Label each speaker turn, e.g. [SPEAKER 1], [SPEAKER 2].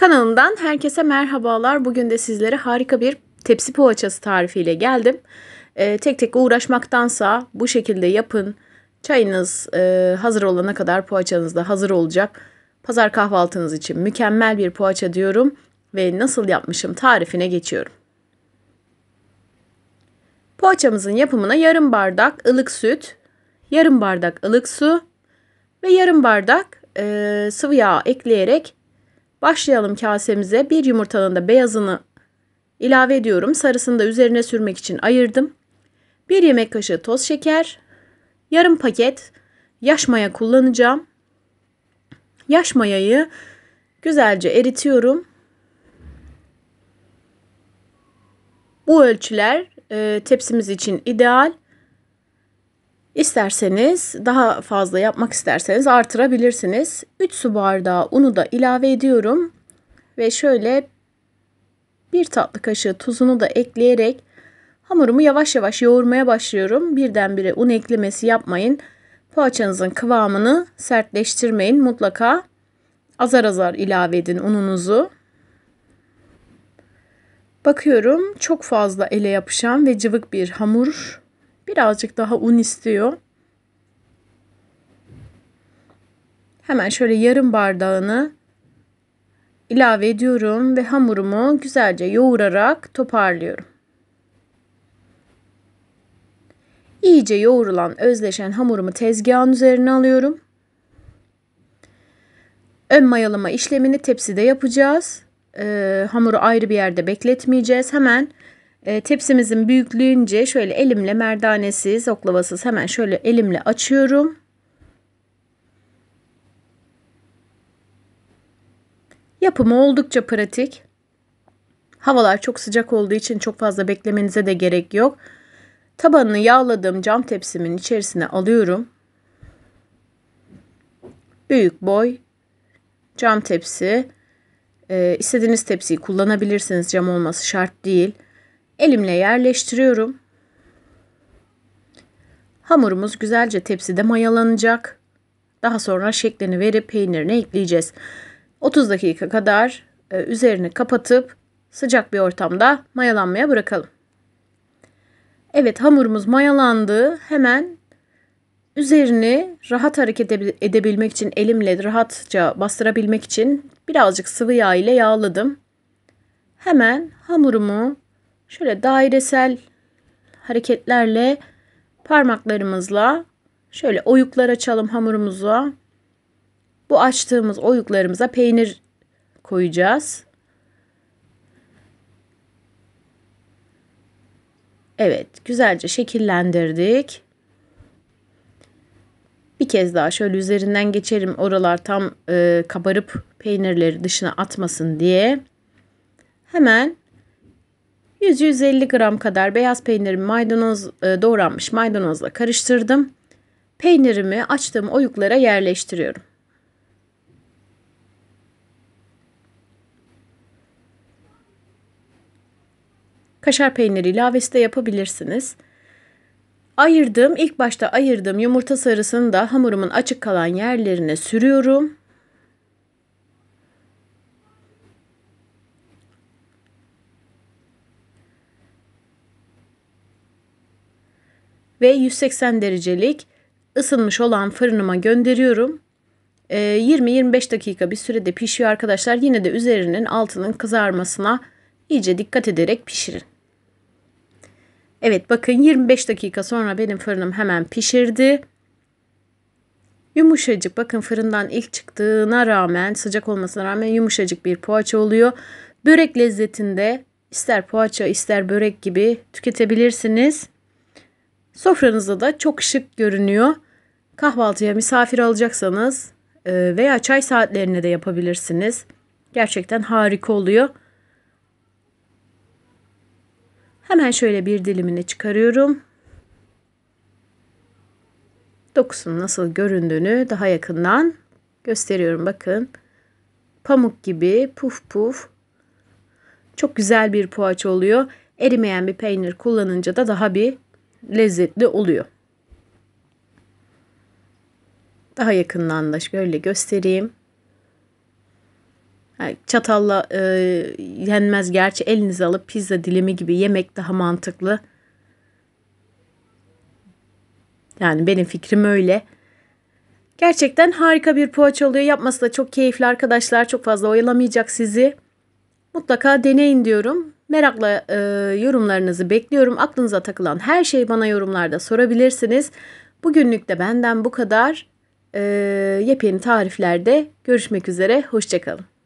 [SPEAKER 1] Kanalımdan herkese merhabalar. Bugün de sizlere harika bir tepsi poğaçası tarifiyle geldim. E, tek tek uğraşmaktansa bu şekilde yapın. Çayınız e, hazır olana kadar poğaçanız da hazır olacak. Pazar kahvaltınız için mükemmel bir poğaça diyorum ve nasıl yapmışım tarifine geçiyorum. Poğaçamızın yapımına yarım bardak ılık süt, yarım bardak ılık su ve yarım bardak e, sıvı yağ ekleyerek Başlayalım kasemize. Bir yumurtanın da beyazını ilave ediyorum. Sarısını da üzerine sürmek için ayırdım. Bir yemek kaşığı toz şeker, yarım paket yaş maya kullanacağım. Yaş mayayı güzelce eritiyorum. Bu ölçüler e, tepsimiz için ideal. İsterseniz daha fazla yapmak isterseniz artırabilirsiniz. 3 su bardağı unu da ilave ediyorum. Ve şöyle bir tatlı kaşığı tuzunu da ekleyerek hamurumu yavaş yavaş yoğurmaya başlıyorum. Birdenbire un eklemesi yapmayın. Poğaçanızın kıvamını sertleştirmeyin. Mutlaka azar azar ilave edin ununuzu. Bakıyorum çok fazla ele yapışan ve cıvık bir hamur Birazcık daha un istiyor. Hemen şöyle yarım bardağını ilave ediyorum ve hamurumu güzelce yoğurarak toparlıyorum. İyice yoğurulan özleşen hamurumu tezgahın üzerine alıyorum. Ön mayalama işlemini tepside yapacağız. Ee, hamuru ayrı bir yerde bekletmeyeceğiz. Hemen e, tepsimizin büyüklüğünce şöyle elimle merdanesiz, oklavasız hemen şöyle elimle açıyorum. Yapımı oldukça pratik. Havalar çok sıcak olduğu için çok fazla beklemenize de gerek yok. Tabanını yağladığım cam tepsimin içerisine alıyorum. Büyük boy cam tepsi. Ee, istediğiniz tepsiyi kullanabilirsiniz. Cam olması şart değil. Elimle yerleştiriyorum. Hamurumuz güzelce tepside mayalanacak. Daha sonra şeklini verip peynirini ekleyeceğiz. 30 dakika kadar e, üzerini kapatıp sıcak bir ortamda mayalanmaya bırakalım. Evet hamurumuz mayalandı. Hemen üzerini rahat hareket edebilmek için elimle rahatça bastırabilmek için birazcık sıvı yağ ile yağladım. Hemen hamurumu şöyle dairesel hareketlerle parmaklarımızla şöyle oyuklar açalım hamurumuza. Bu açtığımız oyuklarımıza peynir koyacağız. Evet, güzelce şekillendirdik. Bir kez daha şöyle üzerinden geçerim. Oralar tam e, kabarıp peynirleri dışına atmasın diye. Hemen 100-150 gram kadar beyaz peynirimi maydanoz e, doğranmış maydanozla karıştırdım. Peynirimi açtığım oyuklara yerleştiriyorum. Kaşar peyniri ilavesi de yapabilirsiniz. Ayırdığım, ilk başta ayırdığım yumurta sarısını da hamurumun açık kalan yerlerine sürüyorum. ve 180 derecelik ısınmış olan fırınıma gönderiyorum. 20-25 ee, dakika bir sürede pişiyor arkadaşlar. Yine de üzerinin altının kızarmasına iyice dikkat ederek pişirin. Evet bakın 25 dakika sonra benim fırınım hemen pişirdi. Yumuşacık bakın fırından ilk çıktığına rağmen sıcak olmasına rağmen yumuşacık bir poğaça oluyor. Börek lezzetinde ister poğaça ister börek gibi tüketebilirsiniz. Sofranızda da çok şık görünüyor. Kahvaltıya misafir alacaksanız e, veya çay saatlerine de yapabilirsiniz. Gerçekten harika oluyor. Hemen şöyle bir dilimini çıkarıyorum. Dokusunun nasıl göründüğünü daha yakından gösteriyorum. Bakın pamuk gibi puf puf. Çok güzel bir poğaça oluyor. Erimeyen bir peynir kullanınca da daha bir lezzetli oluyor. Daha yakından da şöyle göstereyim. çatalla e, yenmez gerçi elinize alıp pizza dilimi gibi yemek daha mantıklı. Yani benim fikrim öyle. Gerçekten harika bir poğaça oluyor. Yapması da çok keyifli arkadaşlar. Çok fazla oyalamayacak sizi. Mutlaka deneyin diyorum. Merakla e, yorumlarınızı bekliyorum. Aklınıza takılan her şeyi bana yorumlarda sorabilirsiniz. Bugünlük de benden bu kadar. E, yepyeni tariflerde görüşmek üzere. Hoşçakalın.